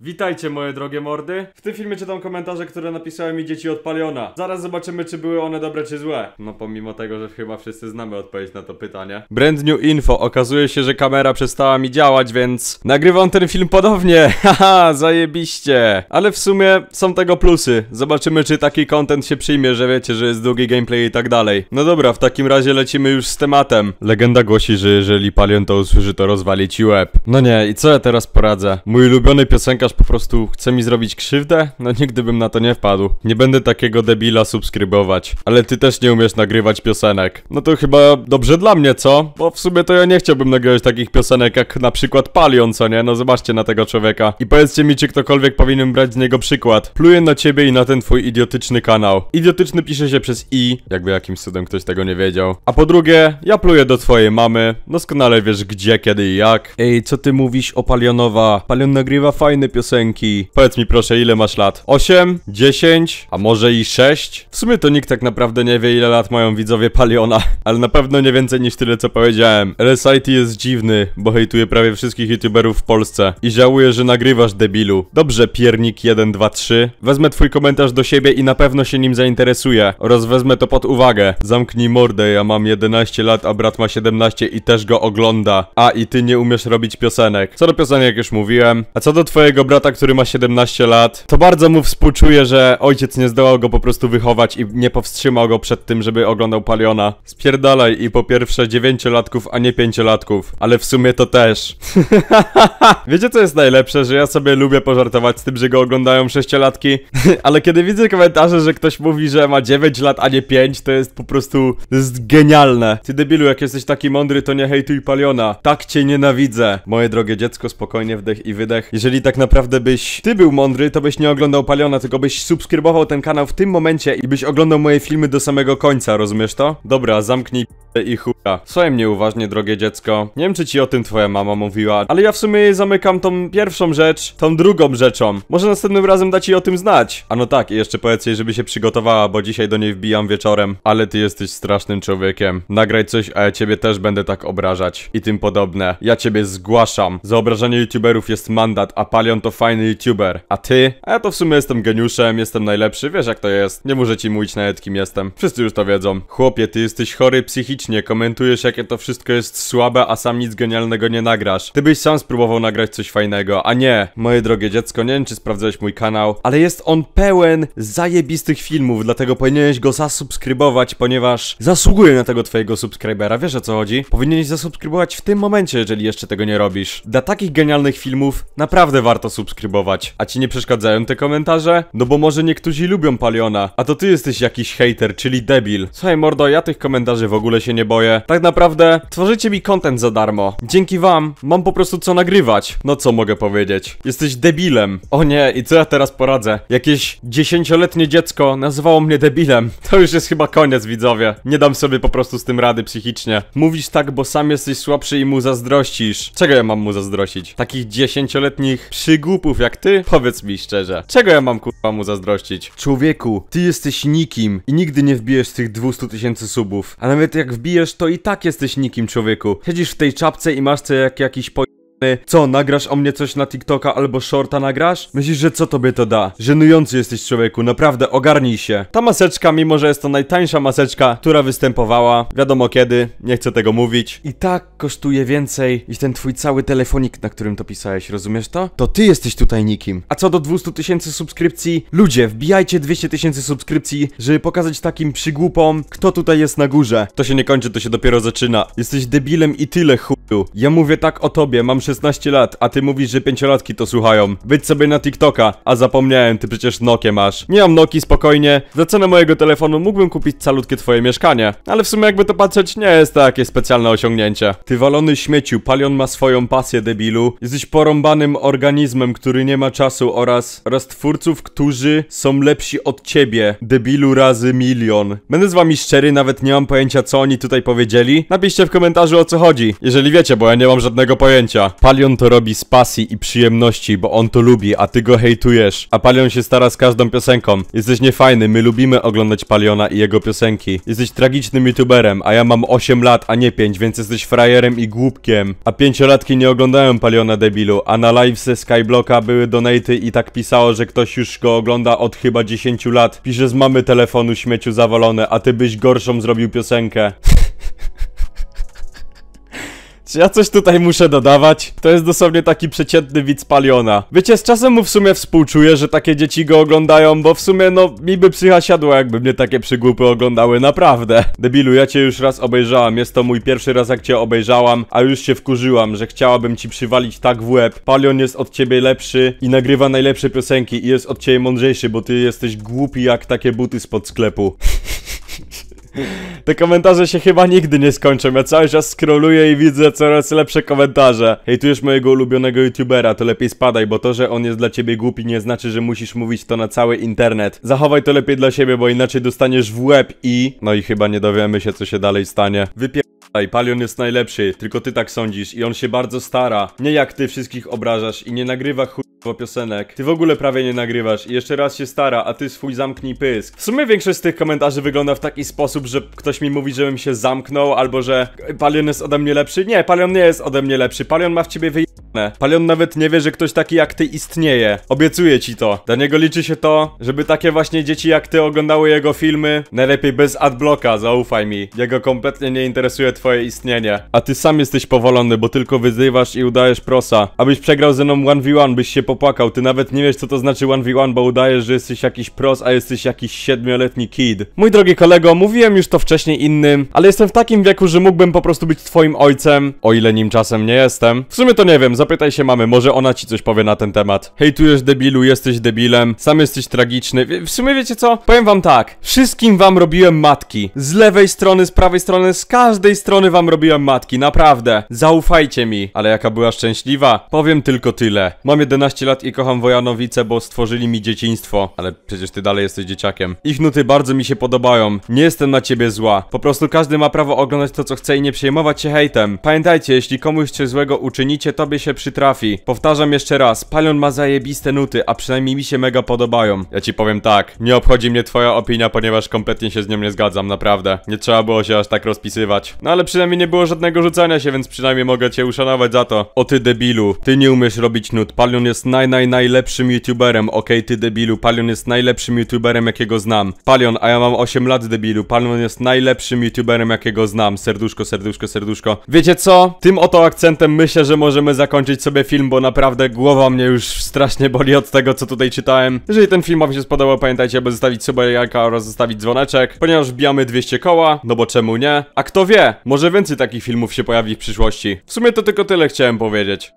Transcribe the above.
Witajcie moje drogie mordy. W tym filmie czytam komentarze, które napisały mi dzieci od Paliona. Zaraz zobaczymy, czy były one dobre, czy złe. No pomimo tego, że chyba wszyscy znamy odpowiedź na to pytanie. Brand new info. Okazuje się, że kamera przestała mi działać, więc nagrywam ten film podobnie. Haha, zajebiście. Ale w sumie są tego plusy. Zobaczymy, czy taki content się przyjmie, że wiecie, że jest długi gameplay i tak dalej. No dobra, w takim razie lecimy już z tematem. Legenda głosi, że jeżeli Palion to usłyszy, to rozwali ci łeb. No nie, i co ja teraz poradzę? Mój ulubiony piosenka po prostu chce mi zrobić krzywdę? No nigdy bym na to nie wpadł. Nie będę takiego debila subskrybować. Ale ty też nie umiesz nagrywać piosenek. No to chyba dobrze dla mnie, co? Bo w sumie to ja nie chciałbym nagrywać takich piosenek jak na przykład Palion, co nie? No zobaczcie na tego człowieka. I powiedzcie mi, czy ktokolwiek powinien brać z niego przykład. Pluję na ciebie i na ten twój idiotyczny kanał. Idiotyczny pisze się przez i, jakby jakimś cudem ktoś tego nie wiedział. A po drugie, ja pluję do twojej mamy. Doskonale wiesz gdzie, kiedy i jak. Ej, co ty mówisz o Palionowa? Palion nagrywa fajne piosenek piosenki. Powiedz mi proszę, ile masz lat? 8? 10? A może i 6? W sumie to nikt tak naprawdę nie wie, ile lat mają widzowie Paliona, ale na pewno nie więcej niż tyle, co powiedziałem. Resite jest dziwny, bo hejtuje prawie wszystkich youtuberów w Polsce. I żałuję, że nagrywasz, debilu. Dobrze, piernik 3. Wezmę twój komentarz do siebie i na pewno się nim zainteresuję. Oraz wezmę to pod uwagę. Zamknij mordę, ja mam 11 lat, a brat ma 17 i też go ogląda. A i ty nie umiesz robić piosenek. Co do piosenek jak już mówiłem. A co do twojego brata, który ma 17 lat, to bardzo mu współczuję, że ojciec nie zdołał go po prostu wychować i nie powstrzymał go przed tym, żeby oglądał Paliona. Spierdalaj i po pierwsze 9-latków, a nie 5-latków. Ale w sumie to też. Wiecie co jest najlepsze? Że ja sobie lubię pożartować z tym, że go oglądają 6-latki, ale kiedy widzę komentarze, że ktoś mówi, że ma 9 lat, a nie 5, to jest po prostu... jest genialne. Ty debilu, jak jesteś taki mądry, to nie hejtuj Paliona. Tak cię nienawidzę. Moje drogie dziecko, spokojnie wdech i wydech. Jeżeli tak naprawdę naprawdę byś ty był mądry, to byś nie oglądał Paliona, tylko byś subskrybował ten kanał w tym momencie i byś oglądał moje filmy do samego końca, rozumiesz to? Dobra, zamknij i chuja. Słuchaj mnie uważnie, drogie dziecko. Nie wiem, czy ci o tym twoja mama mówiła, ale ja w sumie zamykam tą pierwszą rzecz, tą drugą rzeczą. Może następnym razem da ci o tym znać. A no tak, i jeszcze powiedz jej, żeby się przygotowała, bo dzisiaj do niej wbijam wieczorem. Ale ty jesteś strasznym człowiekiem. Nagraj coś, a ja ciebie też będę tak obrażać. I tym podobne. Ja ciebie zgłaszam. Za obrażanie youtuberów jest mandat, a Palion to fajny youtuber. A ty? A ja to w sumie jestem geniuszem, jestem najlepszy, wiesz jak to jest. Nie muszę ci mówić nawet kim jestem. Wszyscy już to wiedzą. Chłopie, ty jesteś chory psychicznie publicznie, komentujesz jakie to wszystko jest słabe, a sam nic genialnego nie nagrasz. Ty byś sam spróbował nagrać coś fajnego, a nie. Moje drogie dziecko, nie wiem czy sprawdzałeś mój kanał, ale jest on pełen zajebistych filmów, dlatego powinieneś go zasubskrybować, ponieważ zasługuje na tego twojego subskrybera, wiesz o co chodzi? Powinieneś zasubskrybować w tym momencie, jeżeli jeszcze tego nie robisz. Dla takich genialnych filmów naprawdę warto subskrybować. A ci nie przeszkadzają te komentarze? No bo może niektórzy lubią Paliona, a to ty jesteś jakiś hater, czyli debil. Słuchaj mordo, ja tych komentarzy w ogóle się się nie boję. Tak naprawdę tworzycie mi content za darmo. Dzięki wam mam po prostu co nagrywać. No co mogę powiedzieć? Jesteś debilem. O nie, i co ja teraz poradzę? Jakieś dziesięcioletnie dziecko nazywało mnie debilem. To już jest chyba koniec, widzowie. Nie dam sobie po prostu z tym rady psychicznie. Mówisz tak, bo sam jesteś słabszy i mu zazdrościsz. Czego ja mam mu zazdrościć? Takich dziesięcioletnich przygłupów jak ty? Powiedz mi szczerze. Czego ja mam kurwa mu zazdrościć? Człowieku, ty jesteś nikim i nigdy nie wbijesz tych 200 tysięcy subów. A nawet jak wbijesz, to i tak jesteś nikim, człowieku. Siedzisz w tej czapce i masz co jak jakiś po... Co, nagrasz o mnie coś na TikToka albo shorta nagrasz? Myślisz, że co tobie to da? Żenujący jesteś człowieku, naprawdę, ogarnij się. Ta maseczka, mimo że jest to najtańsza maseczka, która występowała, wiadomo kiedy, nie chcę tego mówić. I tak kosztuje więcej niż ten twój cały telefonik, na którym to pisałeś, rozumiesz to? To ty jesteś tutaj nikim. A co do 200 tysięcy subskrypcji, ludzie, wbijajcie 200 tysięcy subskrypcji, żeby pokazać takim przygłupom, kto tutaj jest na górze. To się nie kończy, to się dopiero zaczyna. Jesteś debilem i tyle, chuju. Ja mówię tak o tobie, mam 16 lat, a ty mówisz, że pięciolatki to słuchają. Wyjdź sobie na TikToka, a zapomniałem, ty przecież Nokie masz. Nie mam Noki, spokojnie. Za cenę mojego telefonu mógłbym kupić calutkie twoje mieszkanie. Ale w sumie jakby to patrzeć, nie jest to jakieś specjalne osiągnięcie. Ty walony śmieciu, Palion ma swoją pasję, debilu. Jesteś porąbanym organizmem, który nie ma czasu oraz... oraz twórców, którzy są lepsi od ciebie, debilu razy milion. Będę z wami szczery, nawet nie mam pojęcia, co oni tutaj powiedzieli. Napiszcie w komentarzu, o co chodzi. Jeżeli wiecie, bo ja nie mam żadnego pojęcia. Palion to robi z pasji i przyjemności, bo on to lubi, a ty go hejtujesz. A Palion się stara z każdą piosenką. Jesteś niefajny, my lubimy oglądać Paliona i jego piosenki. Jesteś tragicznym youtuberem, a ja mam 8 lat, a nie 5, więc jesteś frajerem frajerem i głupkiem. A pięciolatki nie oglądają Paliona debilu, a na live ze Skyblocka były donaty i tak pisało, że ktoś już go ogląda od chyba 10 lat. Pisze z mamy telefonu śmieciu zawalone, a ty byś gorszą zrobił piosenkę. Czy ja coś tutaj muszę dodawać? To jest dosłownie taki przeciętny widz paliona. Wiecie, z czasem mu w sumie współczuję, że takie dzieci go oglądają, bo w sumie no mi by psycha siadła, jakby mnie takie przygłupy oglądały, naprawdę. Debilu, ja cię już raz obejrzałam, jest to mój pierwszy raz jak cię obejrzałam, a już się wkurzyłam, że chciałabym ci przywalić tak w łeb. Palion jest od ciebie lepszy i nagrywa najlepsze piosenki i jest od ciebie mądrzejszy, bo ty jesteś głupi jak takie buty spod sklepu. Te komentarze się chyba nigdy nie skończą. Ja cały czas scrolluję i widzę coraz lepsze komentarze. Hej, tu jest mojego ulubionego youtubera, to lepiej spadaj, bo to, że on jest dla ciebie głupi nie znaczy, że musisz mówić to na cały internet. Zachowaj to lepiej dla siebie, bo inaczej dostaniesz w łeb i... No i chyba nie dowiemy się, co się dalej stanie. Wypier... Palion jest najlepszy, tylko ty tak sądzisz i on się bardzo stara. Nie jak ty wszystkich obrażasz i nie nagrywa chuj piosenek. Ty w ogóle prawie nie nagrywasz i jeszcze raz się stara, a ty swój zamknij pysk. W sumie większość z tych komentarzy wygląda w taki sposób, że ktoś mi mówi, żebym się zamknął, albo że Palion jest ode mnie lepszy. Nie, Palion nie jest ode mnie lepszy. Palion ma w ciebie wyjść. Palion nawet nie wie, że ktoś taki jak ty istnieje. Obiecuję ci to. Dla niego liczy się to, żeby takie właśnie dzieci jak ty oglądały jego filmy. Najlepiej bez adblocka, zaufaj mi. Jego kompletnie nie interesuje twoje istnienie. A ty sam jesteś powolony, bo tylko wyzywasz i udajesz prosa. Abyś przegrał ze mną 1v1, byś się popłakał. Ty nawet nie wiesz, co to znaczy 1v1, bo udajesz, że jesteś jakiś pros, a jesteś jakiś siedmioletni kid. Mój drogi kolego, mówiłem już to wcześniej innym, ale jestem w takim wieku, że mógłbym po prostu być twoim ojcem, o ile nim czasem nie jestem. W sumie to nie wiem, zapomniałem Zapytaj się mamy, może ona ci coś powie na ten temat. Hejtujesz debilu, jesteś debilem, sam jesteś tragiczny. W sumie wiecie co? Powiem wam tak, wszystkim wam robiłem matki. Z lewej strony, z prawej strony, z każdej strony wam robiłem matki, naprawdę. Zaufajcie mi. Ale jaka była szczęśliwa? Powiem tylko tyle. Mam 11 lat i kocham Wojanowice, bo stworzyli mi dzieciństwo. Ale przecież ty dalej jesteś dzieciakiem. Ich nuty bardzo mi się podobają. Nie jestem na ciebie zła. Po prostu każdy ma prawo oglądać to, co chce i nie przejmować się hejtem. Pamiętajcie, jeśli komuś coś złego uczynicie, tobie się przytrafi. Powtarzam jeszcze raz, Palion ma zajebiste nuty, a przynajmniej mi się mega podobają. Ja ci powiem tak, nie obchodzi mnie twoja opinia, ponieważ kompletnie się z nią nie zgadzam, naprawdę. Nie trzeba było się aż tak rozpisywać. No ale przynajmniej nie było żadnego rzucania się, więc przynajmniej mogę cię uszanować za to. O ty debilu, ty nie umiesz robić nut. Palion jest naj, naj, najlepszym youtuberem, okej okay, ty debilu. Palion jest najlepszym youtuberem, jakiego znam. Palion, a ja mam 8 lat debilu. Palion jest najlepszym youtuberem, jakiego znam. Serduszko, serduszko, serduszko. Wiecie co? Tym oto akcentem myślę, że możemy zakończyć zakończyć sobie film, bo naprawdę głowa mnie już strasznie boli od tego, co tutaj czytałem. Jeżeli ten film wam się spodobał, pamiętajcie, aby zostawić suba jajka oraz zostawić dzwoneczek, ponieważ bijamy 200 koła, no bo czemu nie? A kto wie, może więcej takich filmów się pojawi w przyszłości. W sumie to tylko tyle chciałem powiedzieć.